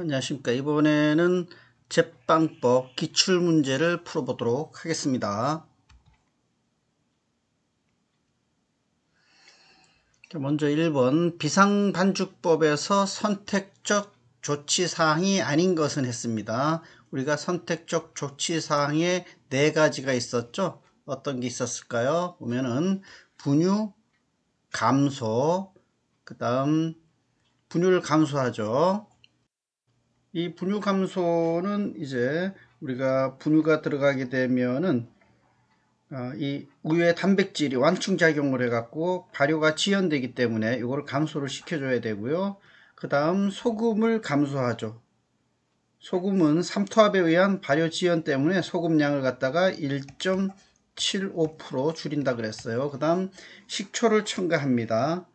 안녕하십니까. 이번에는 제빵법 기출문제를 풀어보도록 하겠습니다. 먼저 1번 비상반죽법에서 선택적 조치사항이 아닌 것은 했습니다. 우리가 선택적 조치사항에 네 가지가 있었죠. 어떤 게 있었을까요? 보면은 분유, 감소, 그 다음 분유를 감소하죠. 이 분유 감소는 이제 우리가 분유가 들어가게 되면은 어, 이 우유의 단백질이 완충작용을 해갖고 발효가 지연되기 때문에 이걸 감소를 시켜줘야 되고요. 그 다음 소금을 감소하죠. 소금은 삼투압에 의한 발효 지연 때문에 소금량을 갖다가 1.75% 줄인다 그랬어요. 그 다음 식초를 첨가합니다.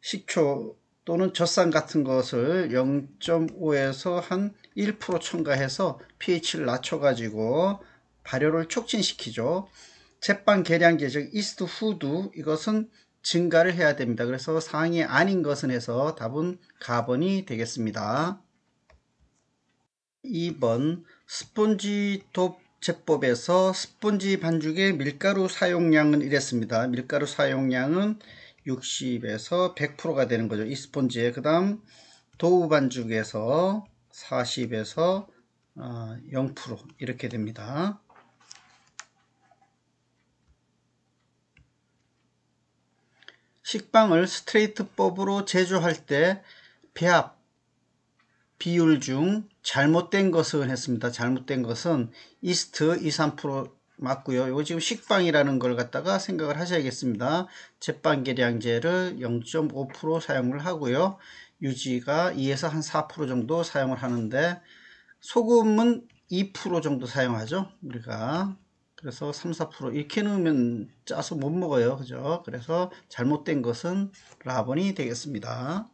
식초 또는 젖산 같은 것을 0.5에서 한 1% 첨가해서 pH를 낮춰가지고 발효를 촉진시키죠. 제빵 계량기 즉 이스트 후두 이것은 증가를 해야 됩니다. 그래서 상이 아닌 것은 해서 답은 가번이 되겠습니다. 2번 스폰지돕 제법에서 스폰지 반죽의 밀가루 사용량은 이랬습니다. 밀가루 사용량은 60에서 100%가 되는 거죠. 이 스폰지에 그 다음 도우 반죽에서 40에서 0% 어, 이렇게 됩니다. 식빵을 스트레이트법으로 제조할 때 배합 비율 중 잘못된 것은 했습니다. 잘못된 것은 이스트 2, 3% 맞고요. 이거 지금 식빵이라는 걸 갖다가 생각을 하셔야겠습니다. 제빵 계량제를 0.5% 사용을 하고요. 유지가 2에서 한 4% 정도 사용을 하는데 소금은 2% 정도 사용하죠. 우리가 그래서 3, 4% 이렇게 넣으면 짜서 못 먹어요. 그죠? 그래서 잘못된 것은 라번이 되겠습니다.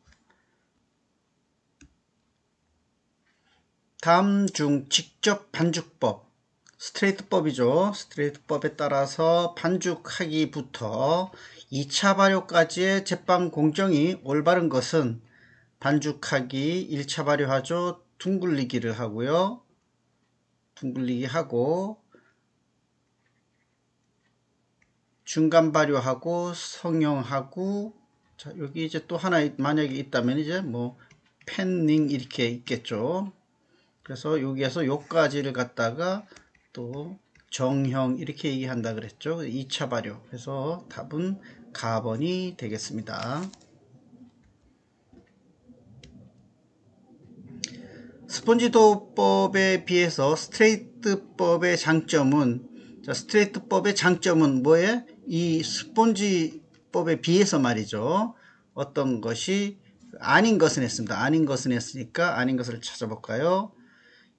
다음 중 직접 반죽법 스트레이트법이죠. 스트레이트법에 따라서 반죽하기부터 2차 발효까지의 제빵 공정이 올바른 것은 반죽하기 1차 발효하죠. 둥글리기를 하고요. 둥글리기 하고 중간 발효하고 성형하고 자 여기 이제 또 하나 만약에 있다면 이제 뭐 팬닝 이렇게 있겠죠. 그래서 여기에서 요까지를 갖다가 또 정형 이렇게 얘기한다 그랬죠. 2차 발효. 그래서 답은 가번이 되겠습니다. 스펀지도법에 비해서 스트레이트법의 장점은 스트레이트법의 장점은 뭐에? 이 스펀지법에 비해서 말이죠. 어떤 것이 아닌 것은 했습니다. 아닌 것은 했으니까 아닌 것을 찾아볼까요?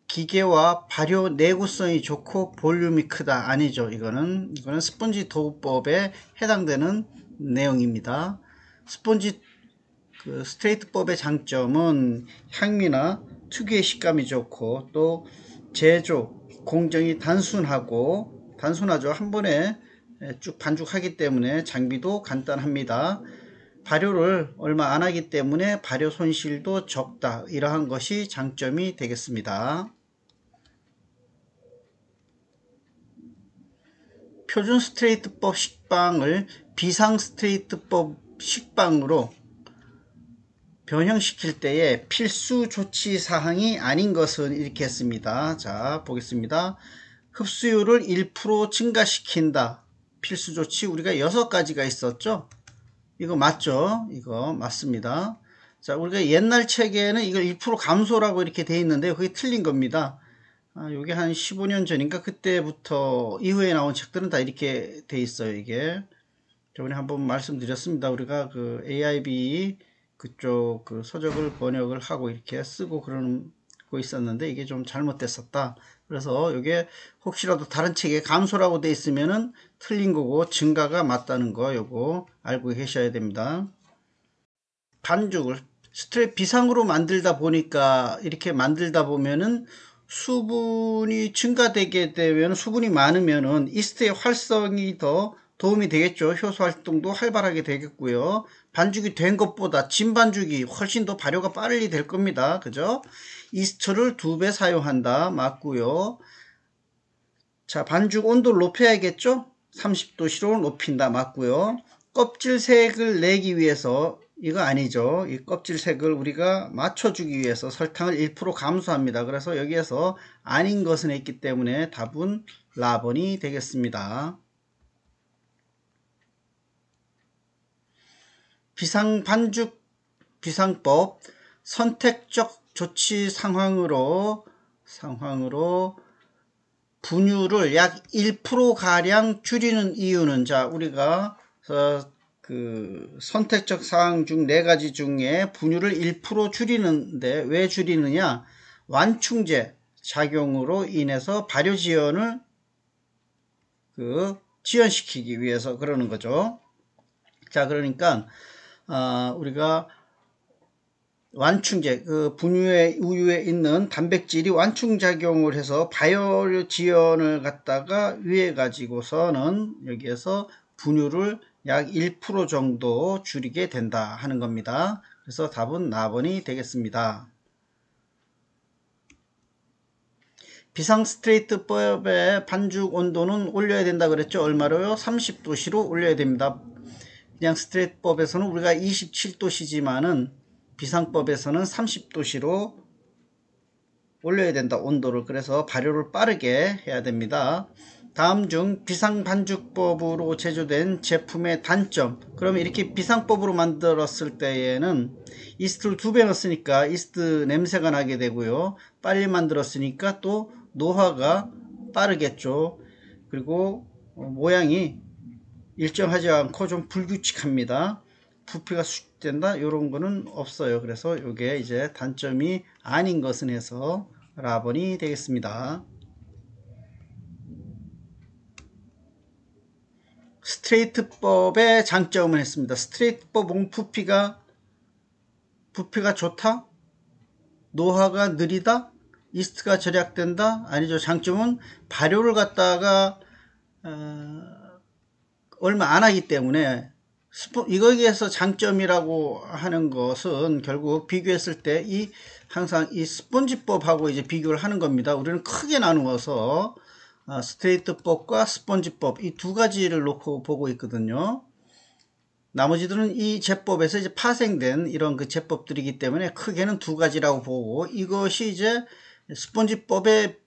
기계와 발효 내구성이 좋고 볼륨이 크다 아니죠 이거는 이거는 스펀지 도우법에 해당되는 내용입니다 스펀지 그 스트레이트법의 장점은 향미나 특유의 식감이 좋고 또 제조 공정이 단순하고 단순하죠 한 번에 쭉 반죽하기 때문에 장비도 간단합니다 발효를 얼마 안 하기 때문에 발효 손실도 적다 이러한 것이 장점이 되겠습니다 표준 스트레이트법 식빵을 비상 스트레이트법 식빵으로 변형시킬 때의 필수 조치 사항이 아닌 것은 이렇게 했습니다. 자, 보겠습니다. 흡수율을 1% 증가시킨다. 필수 조치 우리가 6가지가 있었죠? 이거 맞죠? 이거 맞습니다. 자, 우리가 옛날 책에는 이걸 1% 감소라고 이렇게 돼 있는데 그게 틀린 겁니다. 아, 요게 한 15년 전인가 그때부터 이후에 나온 책들은 다 이렇게 돼 있어요 이게 저번에 한번 말씀드렸습니다 우리가 그 AIB 그쪽 그 서적을 번역을 하고 이렇게 쓰고 그러고 있었는데 이게 좀 잘못됐었다 그래서 이게 혹시라도 다른 책에 감소라고 돼 있으면은 틀린 거고 증가가 맞다는 거 요거 알고 계셔야 됩니다 반죽을 스트랩 비상으로 만들다 보니까 이렇게 만들다 보면은 수분이 증가되게 되면 수분이 많으면은 이스트의 활성이 더 도움이 되겠죠. 효소 활동도 활발하게 되겠고요. 반죽이 된 것보다 진 반죽이 훨씬 더 발효가 빠르게 될 겁니다. 그죠? 이스트를 두 배 사용한다. 맞고요. 자, 반죽 온도를 높여야겠죠? 30도씨로 높인다. 맞고요. 껍질색을 내기 위해서 이거 아니죠. 이 껍질색을 우리가 맞춰주기 위해서 설탕을 1% 감소합니다. 그래서 여기에서 아닌 것은 했기 때문에 답은 라번이 되겠습니다. 비상 반죽 비상법 선택적 조치 상황으로 상황으로 분유를 약 1% 가량 줄이는 이유는 자 우리가 어, 그 선택적 사항 중 네 가지 중에 분유를 1% 줄이는데 왜 줄이느냐? 완충제 작용으로 인해서 발효 지연을 그 지연시키기 위해서 그러는 거죠. 자, 그러니까 어, 우리가 완충제, 그 분유의 우유에 있는 단백질이 완충작용을 해서 바이오 지연을 갖다가 위해 가지고서는 여기에서 분유를 약1% 정도 줄이게 된다 하는 겁니다. 그래서 답은 나번이 되겠습니다. 비상 스트레이트법의 반죽 온도는 올려야 된다 그랬죠? 얼마로요? 30도씨로 올려야 됩니다. 그냥 스트레이트법에서는 우리가 27도씨지만은 비상법에서는 30도씨로 올려야 된다. 온도를 그래서 발효를 빠르게 해야 됩니다. 다음 중 비상반죽법으로 제조된 제품의 단점 그러면 이렇게 비상법으로 만들었을 때에는 이스트를 두 배 넣었으니까 이스트 냄새가 나게 되고요 빨리 만들었으니까 또 노화가 빠르겠죠 그리고 모양이 일정하지 않고 좀 불규칙합니다 부피가 수축된다 이런 거는 없어요 그래서 이게 이제 단점이 아닌 것은 해서 라번이 되겠습니다 스트레이트법의 장점을 했습니다. 스트레이트법 옹부피가 부피가 좋다? 노화가 느리다? 이스트가 절약된다? 아니죠. 장점은 발효를 갖다가 어, 얼마 안 하기 때문에 이거에서 장점이라고 하는 것은 결국 비교했을 때 이 항상 이스펀지법하고 이제 비교를 하는 겁니다. 우리는 크게 나누어서 아, 스트레이트법과 스펀지법 이 두 가지를 놓고 보고 있거든요. 나머지들은 이 제법에서 이제 파생된 이런 그 제법들이기 때문에 크게는 두 가지라고 보고 이것이 이제 스펀지법에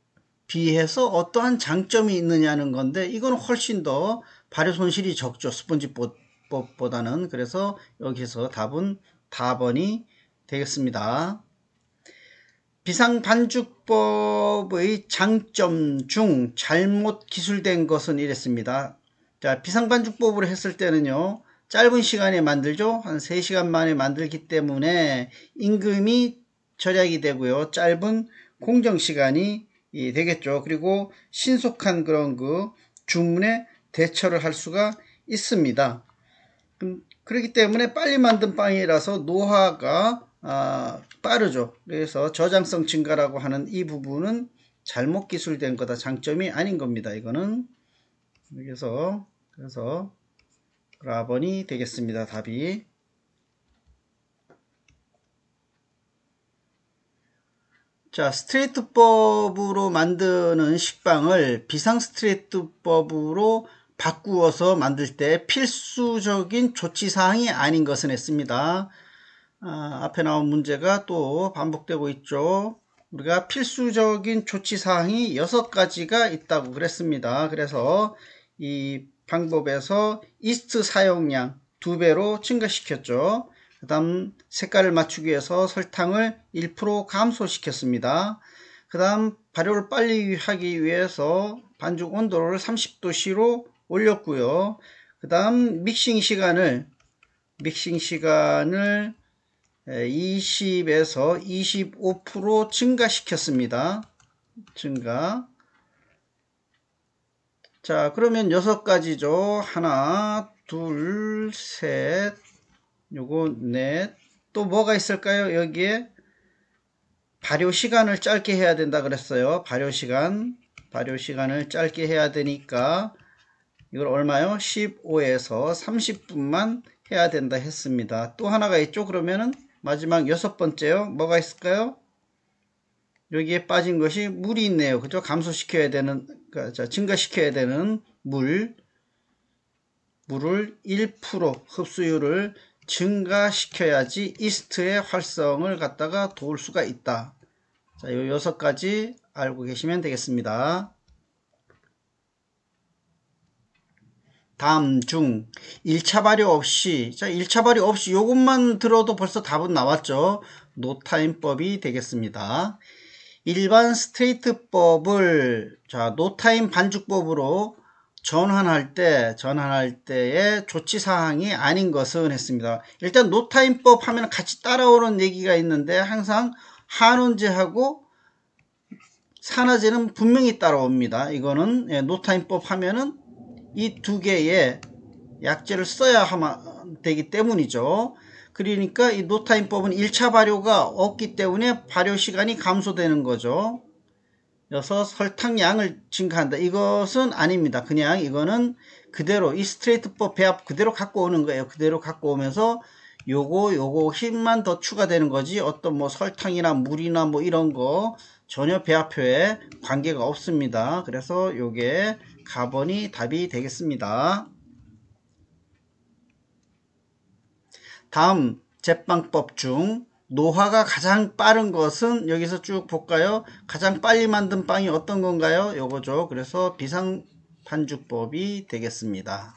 비해서 어떠한 장점이 있느냐는 건데 이건 훨씬 더 발효 손실이 적죠. 스펀지법보다는 그래서 여기서 답은 4번이 되겠습니다. 비상반죽법의 장점 중 잘못 기술된 것은 이랬습니다. 자, 비상반죽법으로 했을 때는요, 짧은 시간에 만들죠? 한 3시간 만에 만들기 때문에 임금이 절약이 되고요. 짧은 공정시간이 되겠죠. 그리고 신속한 그런 그 주문에 대처를 할 수가 있습니다. 음, 그렇기 때문에 빨리 만든 빵이라서 노화가 아, 빠르죠. 그래서 저장성 증가라고 하는 이 부분은 잘못 기술된 거다. 장점이 아닌 겁니다. 이거는 그래서 그래서 라번이 되겠습니다. 답이 자, 스트레이트법으로 만드는 식빵을 비상 스트레이트법으로 바꾸어서 만들 때 필수적인 조치사항이 아닌 것은 했습니다. 아, 앞에 나온 문제가 또 반복되고 있죠. 우리가 필수적인 조치사항이 6가지가 있다고 그랬습니다. 그래서 이 방법에서 이스트 사용량 2배로 증가시켰죠. 그 다음 색깔을 맞추기 위해서 설탕을 1% 감소시켰습니다. 그 다음 발효를 빨리 하기 위해서 반죽 온도를 30도씨로 올렸고요. 그 다음 믹싱 시간을 믹싱 시간을 20에서 25% 증가시켰습니다. 증가. 자, 그러면 여섯 가지죠. 하나, 둘, 셋, 요거, 넷. 또 뭐가 있을까요? 여기에 발효 시간을 짧게 해야 된다 그랬어요. 발효 시간. 발효 시간을 짧게 해야 되니까 이걸 얼마요? 15에서 30분만 해야 된다 했습니다. 또 하나가 있죠. 그러면은 마지막 여섯 번째요. 뭐가 있을까요? 여기에 빠진 것이 물이 있네요. 그죠? 감소시켜야 되는, 그러니까 증가시켜야 되는 물, 물을 1% 흡수율을 증가시켜야지 이스트의 활성을 갖다가 도울 수가 있다. 자, 요 여섯 가지 알고 계시면 되겠습니다. 다중 1차 발효 없이 자 1차 발효 없이 이것만 들어도 벌써 답은 나왔죠. 노타임법이 되겠습니다. 일반 스트레이트법을 자 노타임 반죽법으로 전환할 때 전환할 때의 조치 사항이 아닌 것은 했습니다. 일단 노타임법 하면 같이 따라오는 얘기가 있는데 항상 한원제하고 산화제는 분명히 따라옵니다. 이거는 예, 노타임법 하면은 이두 개의 약재를 써야 하면 되기 때문이죠. 그러니까 이 노타임법은 1차 발효가 없기 때문에 발효 시간이 감소되는 거죠. 그래서 설탕량을 증가한다. 이것은 아닙니다. 그냥 이거는 그대로 이 스트레이트법 배합 그대로 갖고 오는 거예요. 그대로 갖고 오면서 요거 요거 힘만 더 추가되는 거지 어떤 뭐 설탕이나 물이나 뭐 이런 거 전혀 배합표에 관계가 없습니다. 그래서 요게 4번이 답이 되겠습니다. 다음 제빵법 중 노화가 가장 빠른 것은 여기서 쭉 볼까요? 가장 빨리 만든 빵이 어떤 건가요? 요거죠. 그래서 비상 반죽법이 되겠습니다.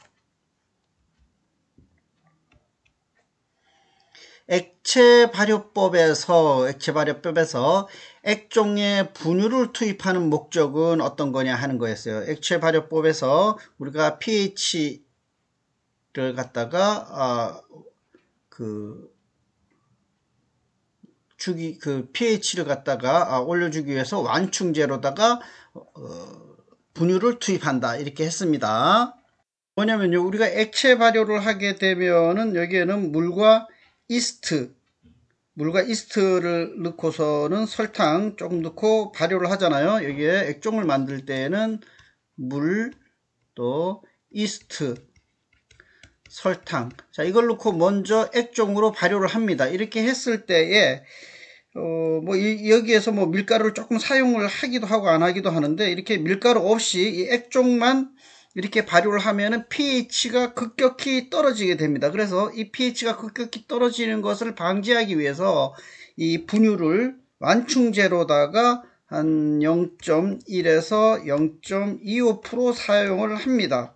액체 발효법에서 액체 발효법에서 액종에 분유를 투입하는 목적은 어떤 거냐 하는 거였어요. 액체 발효법에서 우리가 pH를 갖다가 아, 그 주기 그 pH를 갖다가 아, 올려주기 위해서 완충제로다가 어, 분유를 투입한다 이렇게 했습니다. 뭐냐면요 우리가 액체 발효를 하게 되면은 여기에는 물과 이스트 물과 이스트를 넣고서는 설탕 조금 넣고 발효를 하잖아요. 여기에 액종을 만들 때에는 물, 또 이스트, 설탕. 자, 이걸 넣고 먼저 액종으로 발효를 합니다. 이렇게 했을 때에 어, 뭐, 여기에서 뭐 밀가루를 조금 사용을 하기도 하고 안 하기도 하는데, 이렇게 밀가루 없이 이 액종만 이렇게 발효를 하면은 pH가 급격히 떨어지게 됩니다. 그래서 이 pH가 급격히 떨어지는 것을 방지하기 위해서 이 분유를 완충제로다가 한 0.1에서 0.25% 사용을 합니다.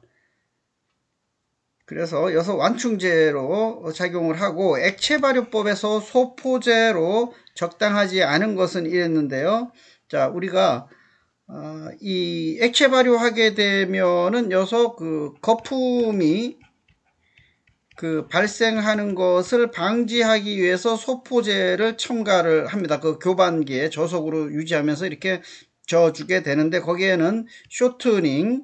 그래서 여기서 완충제로 작용을 하고 액체 발효법에서 소포제로 적당하지 않은 것은 이랬는데요. 자, 우리가 어, 이 액체 발효하게 되면은 여서그 거품이 그 발생하는 것을 방지하기 위해서 소포제를 첨가를 합니다. 그 교반기에 저속으로 유지하면서 이렇게 저어주게 되는데 거기에는 쇼트닝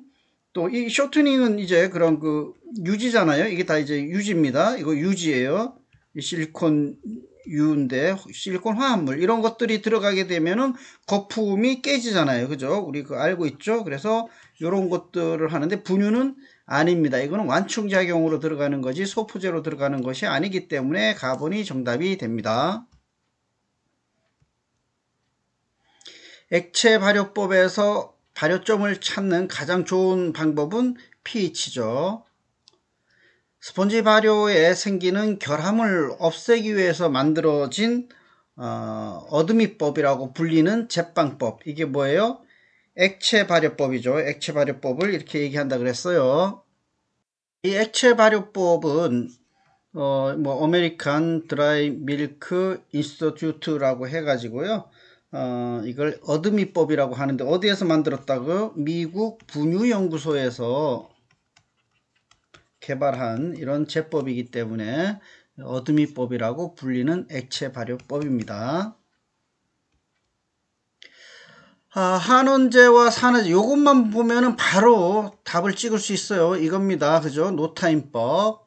또 이 쇼트닝은 이제 그런 그 유지잖아요. 이게 다 이제 유지입니다. 이거 유지예요. 실리콘 유인데 실리콘 화합물 이런 것들이 들어가게 되면은 거품이 깨지잖아요. 그죠? 우리 그 알고 있죠? 그래서 이런 것들을 하는데 분유는 아닙니다. 이거는 완충작용으로 들어가는 거지 소포제로 들어가는 것이 아니기 때문에 가본이 정답이 됩니다. 액체 발효법에서 발효점을 찾는 가장 좋은 방법은 pH죠. 스펀지 발효에 생기는 결함을 없애기 위해서 만들어진 어, 어드미법이라고 불리는 제빵법 이게 뭐예요? 액체 발효법이죠. 액체 발효법을 이렇게 얘기한다 그랬어요. 이 액체 발효법은 어, 뭐 아메리칸 드라이 밀크 인스튜트라고 해가지고요. 어, 이걸 어둠이법이라고 하는데 어디에서 만들었다고요? 미국 분유연구소에서 개발한 이런 제법이기 때문에 어둠이법이라고 불리는 액체 발효법입니다. 아, 한원제와 산원제 이것만 보면은 바로 답을 찍을 수 있어요. 이겁니다. 그죠? 노타임법.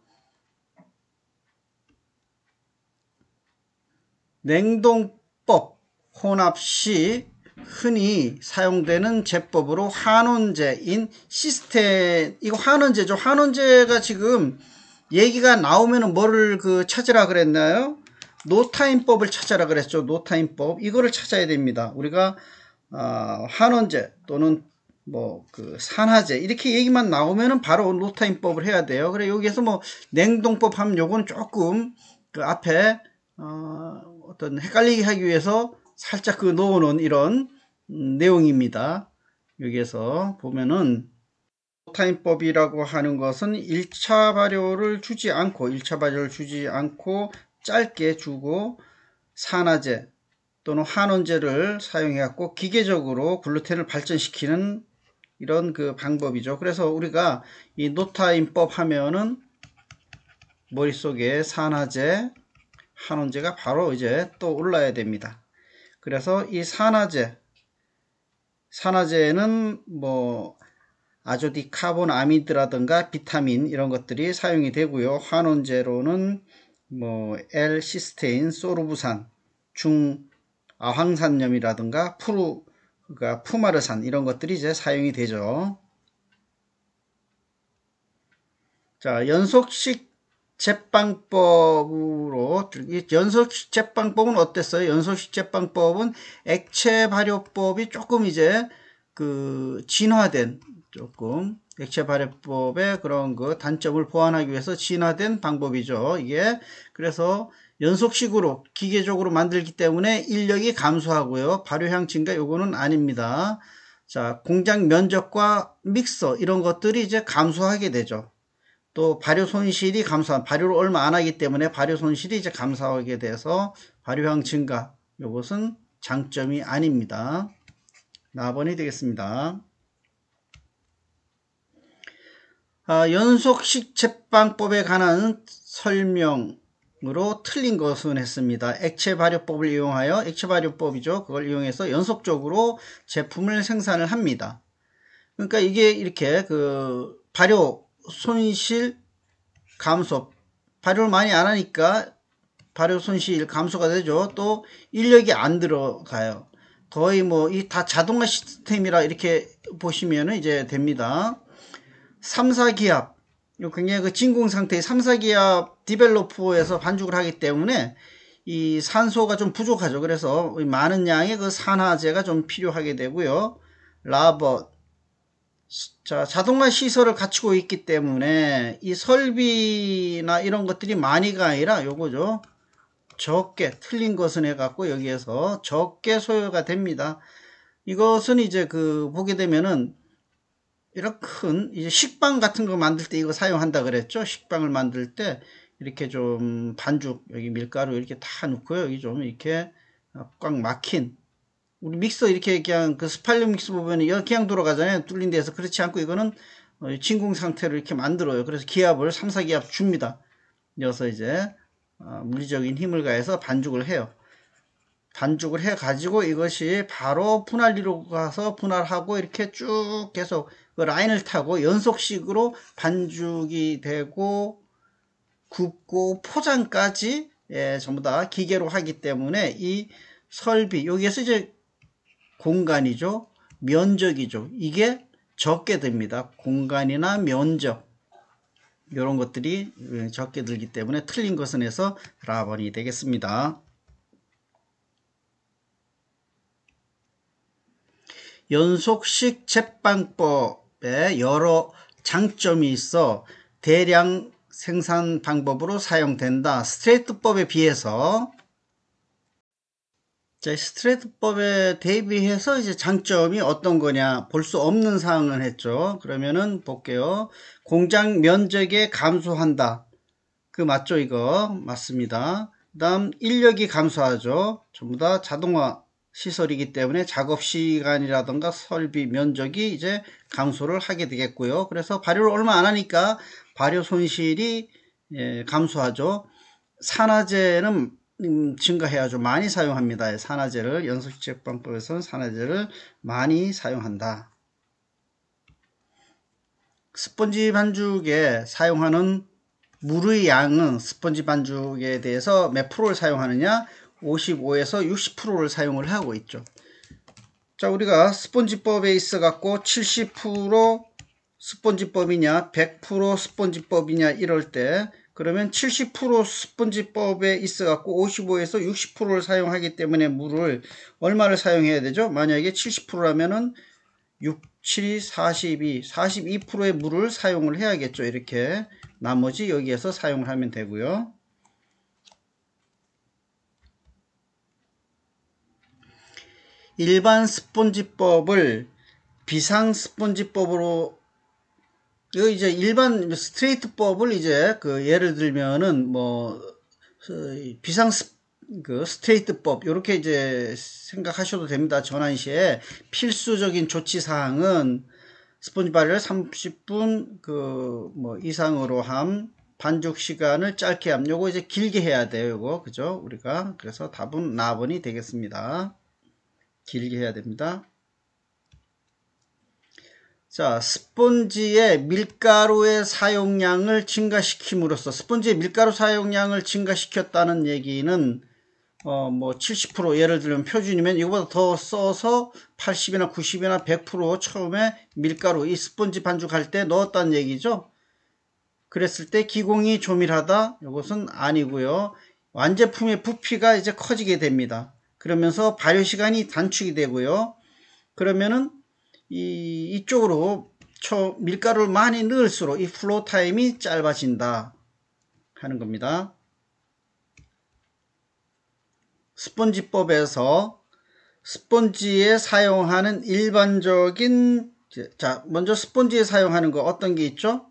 냉동법 혼합시 흔히 사용되는 제법으로 한원제인 시스템 이거 한원제죠 한원제가 지금 얘기가 나오면은 뭐를 그 찾으라 그랬나요 노타임법을 찾아라 그랬죠 노타임법 이거를 찾아야 됩니다 우리가 어, 아, 한원제 또는 뭐그 산화제 이렇게 얘기만 나오면은 바로 노타임법을 해야 돼요 그래 여기에서 뭐 냉동법 하면 요건 조금 그 앞에 어, 어떤 헷갈리게 하기 위해서 살짝 그 넣어놓은 이런 음, 내용입니다. 여기에서 보면은 타임법이라고 하는 것은 1차 발효를 주지 않고 1차 발효를 주지 않고 짧게 주고 산화제 또는 환원제를 사용해갖고 기계적으로 글루텐을 발전시키는 이런 그 방법이죠. 그래서 우리가 이 노타임법 하면은 머릿속에 산화제, 환원제가 바로 이제 또 올라야 됩니다. 그래서 이 산화제, 산화제에는 뭐 아조디 카본 아미드라든가 비타민 이런 것들이 사용이 되고요. 환원제로는 뭐엘시스테인 소르부산, 중아황산염이라든가 푸르 그러니까 푸마르산 이런 것들이 이제 사용이 되죠. 자, 연속식 제빵법으로 연소식 제빵법은 어땠어요? 연소식 제빵법은 액체 발효법이 조금 이제 그 진화된 조금 액체 발효법의 그런 그 단점을 보완하기 위해서 진화된 방법이죠. 이게 그래서 연속식으로 기계적으로 만들기 때문에 인력이 감소하고요. 발효향 증가 요거는 아닙니다. 자, 공장 면적과 믹서 이런 것들이 이제 감소하게 되죠. 또 발효 손실이 감소한 발효를 얼마 안 하기 때문에 발효 손실이 이제 감소하게 돼서 발효량 증가 이것은 장점이 아닙니다. 나번이 되겠습니다. 아, 연속식 제빵법에 관한 설명으로 틀린 것은 했습니다. 액체 발효법을 이용하여 액체 발효법이죠. 그걸 이용해서 연속적으로 제품을 생산을 합니다. 그러니까 이게 이렇게 그 발효 손실 감소 발효를 많이 안 하니까 발효 손실 감소가 되죠 또 인력이 안 들어가요 거의 뭐 이 다 자동화 시스템이라 이렇게 보시면 이제 됩니다 3사기압 굉장히 그 진공 상태의 3사기압 디벨로퍼에서 반죽을 하기 때문에 이 산소가 좀 부족하죠 그래서 많은 양의 그 산화제가 좀 필요하게 되고요 라버 자, 자동화 시설을 갖추고 있기 때문에 이 설비나 이런 것들이 많이가 아니라 요거죠. 적게 틀린 것은 해갖고 여기에서 적게 소요가 됩니다. 이것은 이제 그 보게 되면은 이렇게큰 이제 식빵 같은 거 만들 때 이거 사용한다 그랬죠. 식빵을 만들 때 이렇게 좀 반죽 여기 밀가루 이렇게 다 넣고요. 여기 좀 이렇게 꽉 막힌 우리 믹서 이렇게 그냥 그스팔륨 믹스 보면 은 그냥 돌아가잖아요. 뚫린 데서 그렇지 않고 이거는 어, 진공 상태로 이렇게 만들어요. 그래서 기압을 3, 4기압 줍니다. 이어서 이제 어, 물리적인 힘을 가해서 반죽을 해요. 반죽을 해가지고 이것이 바로 분할리로 가서 분할하고 이렇게 쭉 계속 그 라인을 타고 연속식으로 반죽이 되고 굽고 포장까지 예, 전부 다 기계로 하기 때문에 이 설비 여기에서 이제 공간이죠. 면적이죠. 이게 적게 됩니다 공간이나 면적 이런 것들이 예, 적게 들기 때문에 틀린 것은 해서 라번이 되겠습니다. 연속식 제빵법에 여러 장점이 있어 대량 생산 방법으로 사용된다. 스트레이트법에 비해서 자, 스트레트법에 대비해서 이제 장점이 어떤 거냐 볼 수 없는 사항을 했죠. 그러면은 볼게요. 공장 면적에 감소한다. 그 맞죠 이거 맞습니다. 그 다음 인력이 감소하죠. 전부 다 자동화 시설이기 때문에 작업 시간이라든가 설비 면적이 이제 감소를 하게 되겠고요. 그래서 발효를 얼마 안 하니까 발효 손실이 예, 감소하죠. 산화제는 음, 증가해 아주 많이 사용합니다. 산화제를 연속식제방법에서는 산화제를 많이 사용한다. 스펀지 반죽에 사용하는 물의 양은 스펀지 반죽에 대해서 몇 프로를 사용하느냐 55에서 60%를 사용을 하고 있죠. 자 우리가 스펀지법에 있어 갖고 70% 스펀지법이냐 100% 스펀지법이냐 이럴 때 그러면 70% 스펀지법에 있어갖고 55에서 60%를 사용하기 때문에 물을 얼마를 사용해야 되죠? 만약에 70%라면은 6, 7 42, 42%의 물을 사용을 해야겠죠. 이렇게 나머지 여기에서 사용을 하면 되고요. 일반 스펀지법을 비상 스펀지법으로 이 이제 일반 스트레이트법을 이제 그 예를 들면은 뭐 그 비상 그 스트레이트법 이렇게 이제 생각하셔도 됩니다. 전환 시에 필수적인 조치 사항은 스폰지발을 30분 그 뭐 이상으로 함 반죽 시간을 짧게 함 요거 이제 길게 해야 돼요. 요거 그죠? 우리가 그래서 답은 나번이 되겠습니다. 길게 해야 됩니다. 자, 스펀지의 밀가루의 사용량을 증가시킴으로써 스펀지의 밀가루 사용량을 증가시켰다는 얘기는 어, 뭐 70% 예를 들면 표준이면 이거보다 더 써서 80이나 90이나 100% 처음에 밀가루 이 스펀지 반죽할 때 넣었다는 얘기죠. 그랬을 때 기공이 조밀하다 이것은 아니고요. 완제품의 부피가 이제 커지게 됩니다. 그러면서 발효 시간이 단축이 되고요. 그러면은 이, 이쪽으로 초, 밀가루를 많이 넣을수록 이 플로우 타임이 짧아진다 하는 겁니다. 스펀지법에서 스펀지에 사용하는 일반적인 자 먼저 스펀지에 사용하는 거 어떤 게 있죠?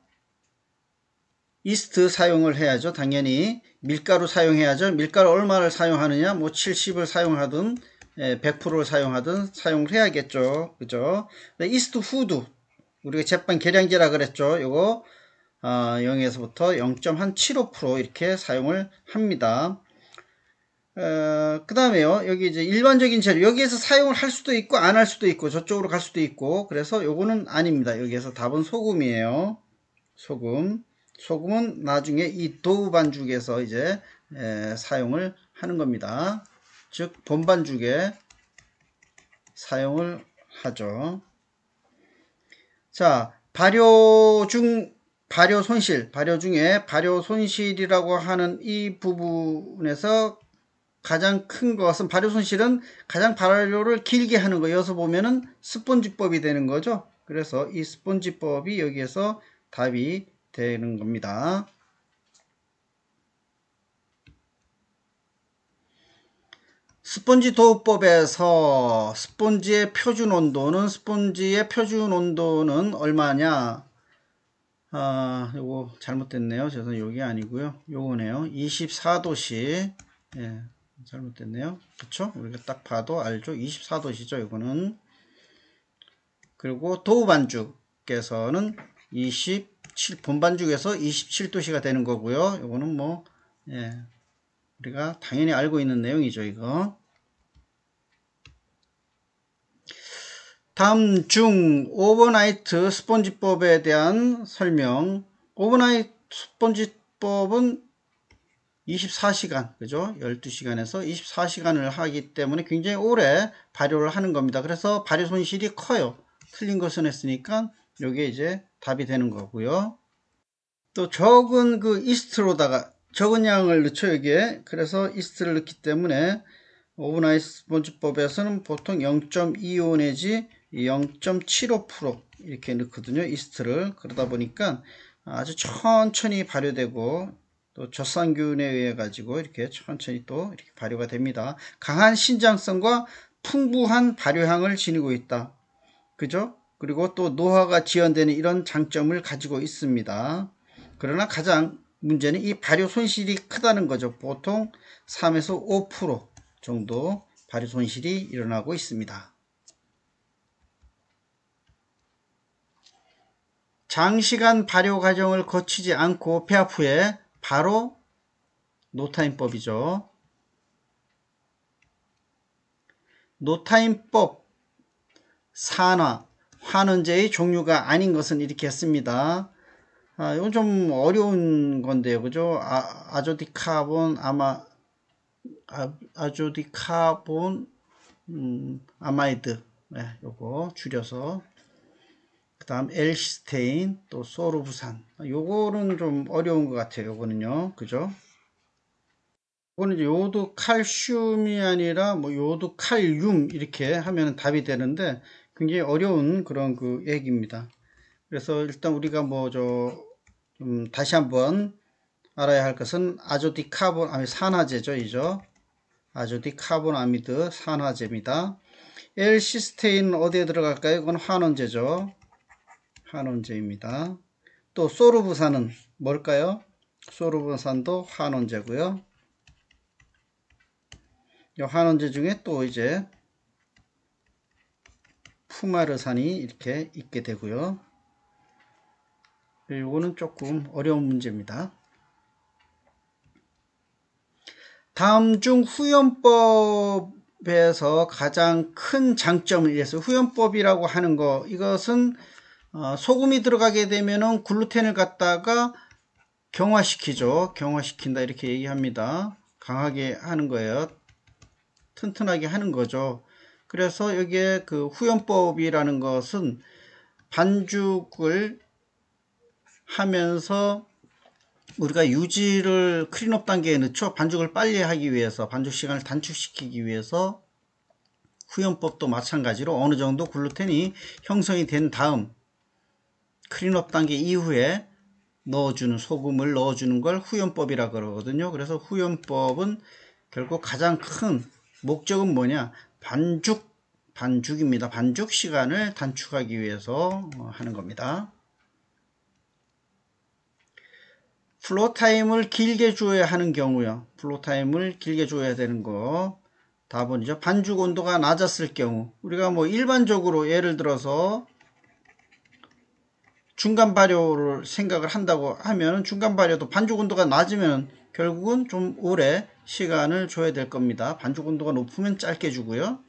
이스트 사용을 해야죠. 당연히 밀가루 사용해야죠. 밀가루 얼마를 사용하느냐 뭐 70을 사용하든 100%를 예, 사용하든 사용을 해야겠죠. 그죠? 이스트 후드 우리가 제빵 계량제라 그랬죠. 요거 어, 0에서부터 0.75% 이렇게 사용을 합니다. 어, 그 다음에요. 여기 이제 일반적인 재료. 여기에서 사용을 할 수도 있고, 안 할 수도 있고, 저쪽으로 갈 수도 있고. 그래서 요거는 아닙니다. 여기에서 답은 소금이에요. 소금. 소금은 나중에 이 도우 반죽에서 이제 에, 사용을 하는 겁니다. 즉 번반죽에 사용을 하죠. 자, 발효 중 발효 손실, 발효 중에 발효 손실이라고 하는 이 부분에서 가장 큰 것은 발효 손실은 가장 발효를 길게 하는 거. 여기서 보면은 스폰지법이 되는 거죠. 그래서 이 스폰지법이 여기에서 답이 되는 겁니다. 스펀지 도우법에서 스펀지의 표준 온도는 스펀지의 표준 온도는 얼마냐 아 요거 잘못됐네요 죄송 여기 아니고요 요거네요 24도씨 예 잘못됐네요 그쵸 우리가 딱 봐도 알죠 24도씨죠 이거는 그리고 도우 반죽에서는 27 본반죽에서 27도씨가 되는 거고요 요거는 뭐 예. 우리가 당연히 알고 있는 내용이죠 이거 다음 중 오버나이트 스펀지법에 대한 설명 오버나이트 스펀지법은 24시간 그죠 12시간에서 24시간을 하기 때문에 굉장히 오래 발효를 하는 겁니다 그래서 발효 손실이 커요 틀린 것은 했으니까 이게 이제 답이 되는 거고요 또 적은 그 이스트로다가 적은 양을 넣죠 여기에 그래서 이스트를 넣기 때문에 오브아이스 본주법에서는 보통 0.25 내지 0.75% 이렇게 넣거든요 이스트를 그러다 보니까 아주 천천히 발효되고 또 젖산균에 의해 가지고 이렇게 천천히 또 이렇게 발효가 됩니다 강한 신장성과 풍부한 발효향을 지니고 있다 그죠 그리고 또 노화가 지연되는 이런 장점을 가지고 있습니다 그러나 가장 문제는 이 발효 손실이 크다는 거죠. 보통 3에서 5% 정도 발효 손실이 일어나고 있습니다. 장시간 발효 과정을 거치지 않고 폐합 후에 바로 노타임법이죠. 노타임법 산화, 환원제의 종류가 아닌 것은 이렇게 했습니다. 아, 이건 좀 어려운 건데요. 그죠? 아, 아조디카본, 아마, 아, 아조디카본, 음, 아마이드. 네, 요거 줄여서. 그 다음, 엘시테인, 또 소르부산. 요거는 좀 어려운 것 같아요. 요거는요. 그죠? 이거는 요도 칼슘이 아니라 뭐 요도 칼륨 이렇게 하면 답이 되는데 굉장히 어려운 그런 그 얘기입니다. 그래서 일단 우리가 뭐저 좀 음, 다시 한번 알아야 할 것은 아조디 카본 아미 산화제죠. 이죠. 아조디 카본 아미드 산화제입니다. l 시스테인 어디에 들어갈까요? 이건 환원제죠. 환원제입니다. 또 소르부산은 뭘까요? 소르부산도 환원제고요. 이 환원제 중에 또 이제 푸마르산이 이렇게 있게 되고요. 이거는 네, 조금 어려운 문제입니다. 다음 중 후연법에서 가장 큰 장점을 위해서 후연법이라고 하는 거 이것은 어, 소금이 들어가게 되면 글루텐을 갖다가 경화시키죠. 경화시킨다 이렇게 얘기합니다. 강하게 하는 거예요. 튼튼하게 하는 거죠. 그래서 여기에 그 후연법이라는 것은 반죽을 하면서 우리가 유지를 클린업 단계에 늦춰 반죽을 빨리 하기 위해서 반죽 시간을 단축시키기 위해서 후연법도 마찬가지로 어느 정도 글루텐이 형성이 된 다음 클린업 단계 이후에 넣어주는 소금을 넣어주는 걸 후연법이라 그러거든요. 그래서 후연법은 결국 가장 큰 목적은 뭐냐 반죽 반죽입니다. 반죽 시간을 단축하기 위해서 하는 겁니다. 플로 타임을 길게 줘야 하는 경우요. 플로 타임을 길게 줘야 되는 거. 답은이죠. 반죽 온도가 낮았을 경우. 우리가 뭐 일반적으로 예를 들어서 중간 발효를 생각을 한다고 하면 중간 발효도 반죽 온도가 낮으면 결국은 좀 오래 시간을 줘야 될 겁니다. 반죽 온도가 높으면 짧게 주고요.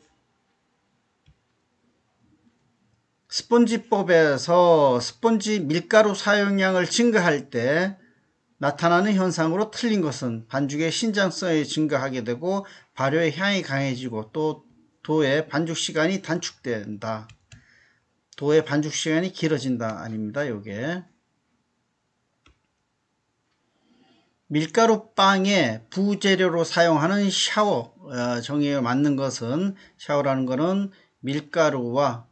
스펀지법에서 스펀지 밀가루 사용량을 증가할 때 나타나는 현상으로 틀린 것은 반죽의 신장성이 증가하게 되고 발효의 향이 강해지고 또 도의 반죽 시간이 단축된다. 도의 반죽 시간이 길어진다 아닙니다. 요게 밀가루 빵에 부재료로 사용하는 샤워 어, 정의에 맞는 것은 샤워라는 것은 밀가루와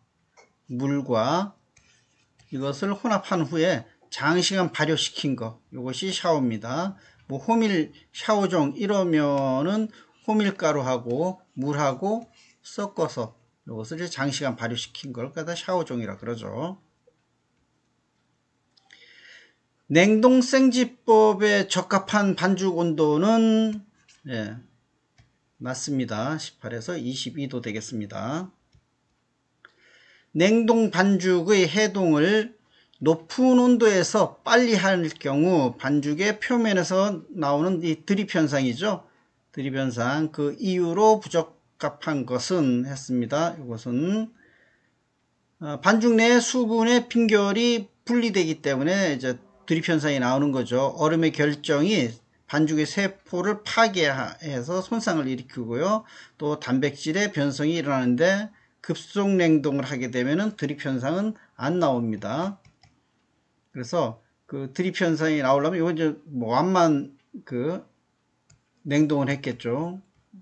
물과 이것을 혼합한 후에 장시간 발효시킨 거 이것이 샤오입니다뭐 호밀 샤오종 이러면은 호밀가루하고 물하고 섞어서 이것을 장시간 발효시킨 걸 갖다 샤오종이라 그러죠. 냉동생지법에 적합한 반죽 온도는 예, 맞습니다. 18에서 22도 되겠습니다. 냉동 반죽의 해동을 높은 온도에서 빨리 할 경우 반죽의 표면에서 나오는 이 드립 현상이죠. 드립 현상 그 이유로 부적합한 것은 했습니다. 이것은 어, 반죽 내 수분의 빙결이 분리되기 때문에 이제 드립 현상이 나오는 거죠. 얼음의 결정이 반죽의 세포를 파괴해서 손상을 일으키고요. 또 단백질의 변성이 일어나는데 급속 냉동을 하게 되면 드립 현상은 안 나옵니다. 그래서 그 드립 현상이 나오려면 이건 이제 뭐 완만 그 냉동을 했겠죠.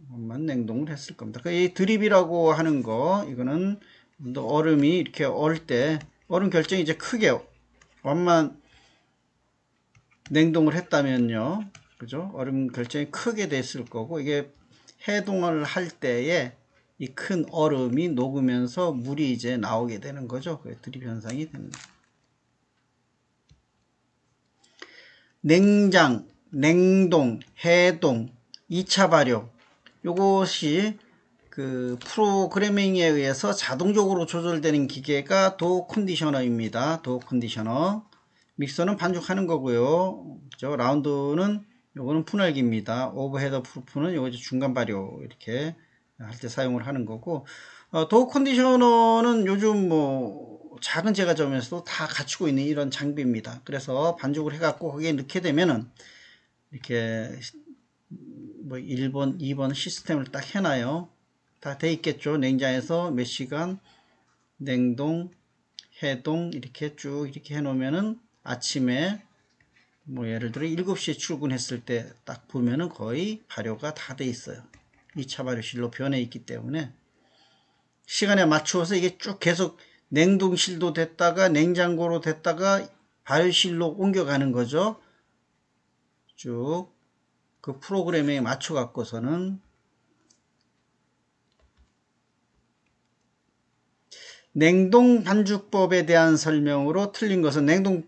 완만 냉동을 했을 겁니다. 그러니까 이 드립이라고 하는 거 이거는 얼음이 이렇게 얼 때 얼음 결정이 이제 크게 완만 냉동을 했다면요. 그죠? 얼음 결정이 크게 됐을 거고 이게 해동을 할 때에 이 큰 얼음이 녹으면서 물이 이제 나오게 되는 거죠. 그 드립 현상이 됩니다. 냉장, 냉동, 해동, 2차 발효 이것이 그 프로그래밍에 의해서 자동적으로 조절되는 기계가 도 컨디셔너입니다. 도 컨디셔너 믹서는 반죽하는 거고요. 저 라운드는 요거는 푸날기입니다. 오버헤더 프루프는 요거 이제 중간 발효 이렇게 할 때 사용을 하는 거고 어, 도 컨디셔너는 요즘 뭐 작은 제가점에서도다 갖추고 있는 이런 장비입니다. 그래서 반죽을 해갖고 거기에 넣게 되면은 이렇게 뭐 1번, 2번 시스템을 딱 해놔요. 다 돼 있겠죠. 냉장에서 몇 시간 냉동, 해동 이렇게 쭉 이렇게 해놓으면은 아침에 뭐 예를 들어 7시에 출근했을 때 딱 보면은 거의 발효가 다 돼 있어요. 2차 발효실로 변해 있기 때문에 시간에 맞추어서 이게 쭉 계속 냉동실도 됐다가 냉장고로 됐다가 발실로 옮겨가는 거죠. 쭉 그 프로그램에 맞춰 갖고서는 냉동 반죽법에 대한 설명으로 틀린 것은 냉동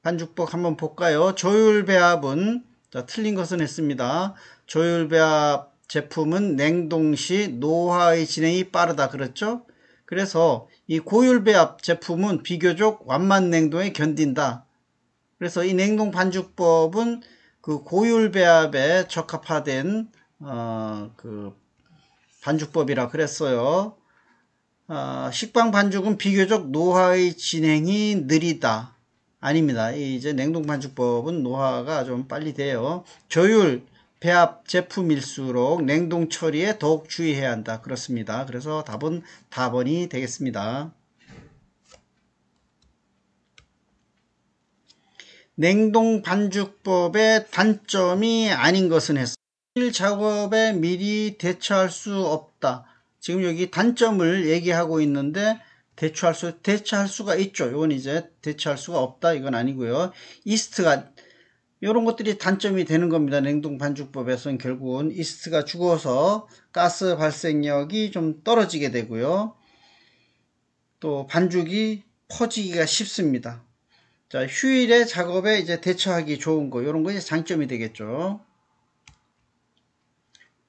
반죽법 한번 볼까요? 조율 배합은 자, 틀린 것은 했습니다. 조율 배합 제품은 냉동 시 노화의 진행이 빠르다 그랬죠? 그래서 이 고율배합 제품은 비교적 완만 냉동에 견딘다. 그래서 이 냉동 반죽법은 그 고율배합에 적합화된 어, 그 반죽법이라 그랬어요. 어, 식빵 반죽은 비교적 노화의 진행이 느리다. 아닙니다. 이제 냉동 반죽법은 노화가 좀 빨리 돼요. 조율 배합 제품일수록 냉동 처리에 더욱 주의해야 한다. 그렇습니다. 그래서 답은 4번이 되겠습니다. 냉동 반죽법의 단점이 아닌 것은 했어. 일 작업에 미리 대처할 수 없다. 지금 여기 단점을 얘기하고 있는데 대처할 수 대처할 수가 있죠. 이건 이제 대처할 수가 없다. 이건 아니고요. 이스트가 이런 것들이 단점이 되는 겁니다. 냉동 반죽법에서는 결국은 이스트가 죽어서 가스 발생력이 좀 떨어지게 되고요. 또 반죽이 퍼지기가 쉽습니다. 자, 휴일에 작업에 이제 대처하기 좋은 거 이런 것이 장점이 되겠죠.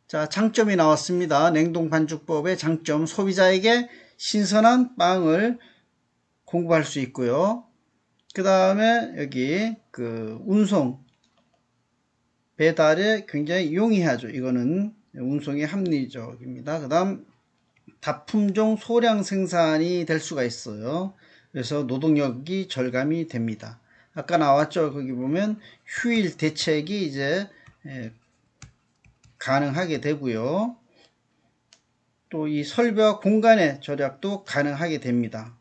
자, 장점이 나왔습니다. 냉동 반죽법의 장점 소비자에게 신선한 빵을 공급할 수 있고요. 그 다음에 여기 그 운송 배달에 굉장히 용이하죠. 이거는 운송의 합리적입니다. 그 다음 다품종 소량 생산이 될 수가 있어요. 그래서 노동력이 절감이 됩니다. 아까 나왔죠. 거기 보면 휴일 대책이 이제 예, 가능하게 되고요. 또 이 설비와 공간의 절약도 가능하게 됩니다.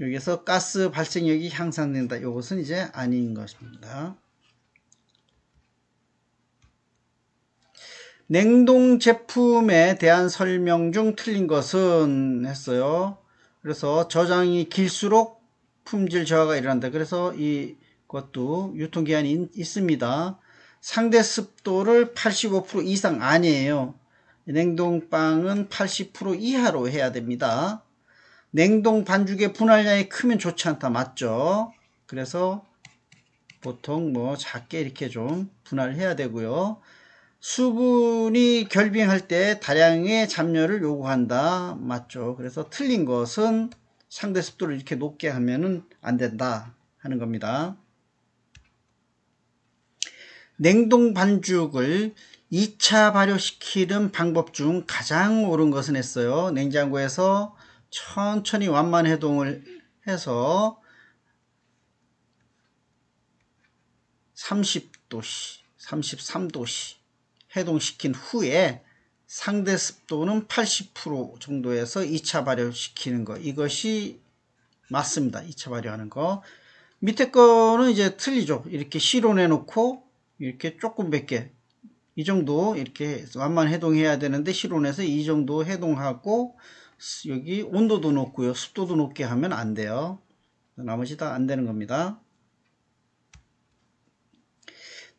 여기서 가스 발생력이 향상된다. 이것은 이제 아닌 것입니다. 냉동 제품에 대한 설명 중 틀린 것은 했어요. 그래서 저장이 길수록 품질 저하가 일어난다. 그래서 이것도 유통기한이 있습니다. 상대 습도를 85% 이상 아니에요. 냉동빵은 80% 이하로 해야 됩니다. 냉동 반죽의 분할량이 크면 좋지 않다. 맞죠? 그래서 보통 뭐 작게 이렇게 좀 분할해야 되고요. 수분이 결빙할 때 다량의 잡료를 요구한다. 맞죠. 그래서 틀린 것은 상대 습도를 이렇게 높게 하면은 안 된다. 하는 겁니다. 냉동 반죽을 2차 발효시키는 방법 중 가장 옳은 것은 했어요. 냉장고에서 천천히 완만 해동을 해서 30도씨, 33도씨 해동시킨 후에 상대 습도는 80% 정도에서 2차 발효시키는 거 이것이 맞습니다. 2차 발효하는 거 밑에 거는 이제 틀리죠. 이렇게 실온해 놓고 이렇게 조금 몇개이 정도 이렇게 완만 해동해야 되는데 실온에서 이 정도 해동하고 여기 온도도 높고요. 습도도 높게 하면 안 돼요. 나머지 다 안 되는 겁니다.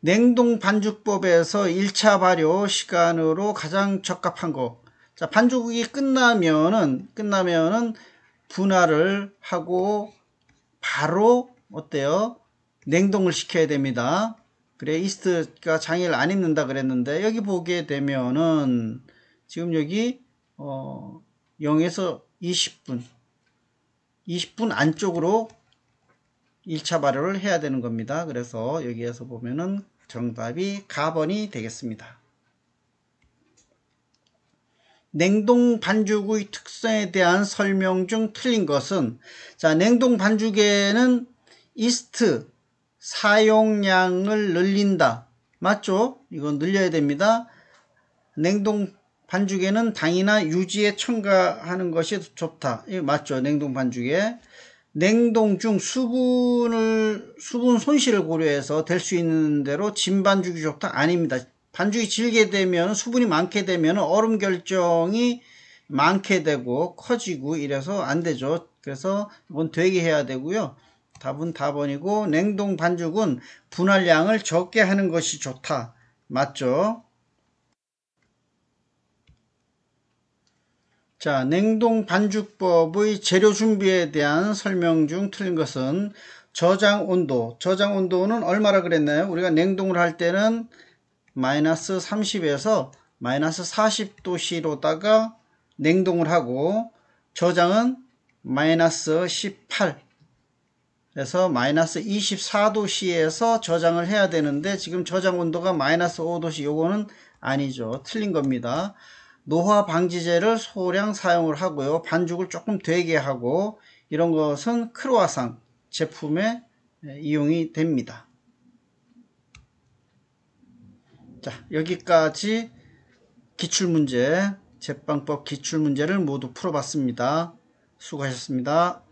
냉동 반죽법에서 1차 발효 시간으로 가장 적합한 거. 자, 반죽이 끝나면은, 끝나면은 분할을 하고 바로, 어때요? 냉동을 시켜야 됩니다. 그래, 이스트가 장애를 안 입는다 그랬는데, 여기 보게 되면은, 지금 여기, 어, 0에서 20분, 20분 안쪽으로 1차 발효를 해야 되는 겁니다. 그래서 여기에서 보면은 정답이 가번이 되겠습니다. 냉동 반죽의 특성에 대한 설명 중 틀린 것은 자 냉동 반죽에는 이스트 사용량을 늘린다 맞죠? 이건 늘려야 됩니다. 냉동 반죽에는 당이나 유지에 첨가하는 것이 좋다. 맞죠? 냉동 반죽에 냉동 중 수분을 수분 손실을 고려해서 될 수 있는 대로 진반죽이 좋다 아닙니다. 반죽이 질게 되면 수분이 많게 되면 얼음 결정이 많게 되고 커지고 이래서 안 되죠. 그래서 이건 되게 해야 되고요. 답은 4번이고 냉동 반죽은 분할량을 적게 하는 것이 좋다. 맞죠? 자, 냉동 반죽법의 재료 준비에 대한 설명 중 틀린 것은 저장 온도. 저장 온도는 얼마라 그랬나요? 우리가 냉동을 할 때는 마이너스 30에서 마이너스 40도씨로다가 냉동을 하고 저장은 마이너스 18에서 마이너스 24도씨에서 저장을 해야 되는데 지금 저장 온도가 마이너스 5도씨 요거는 아니죠. 틀린 겁니다. 노화 방지제를 소량 사용을 하고요. 반죽을 조금 되게 하고 이런 것은 크로아상 제품에 예, 이용이 됩니다. 자, 여기까지 기출문제, 제빵법 기출문제를 모두 풀어봤습니다. 수고하셨습니다.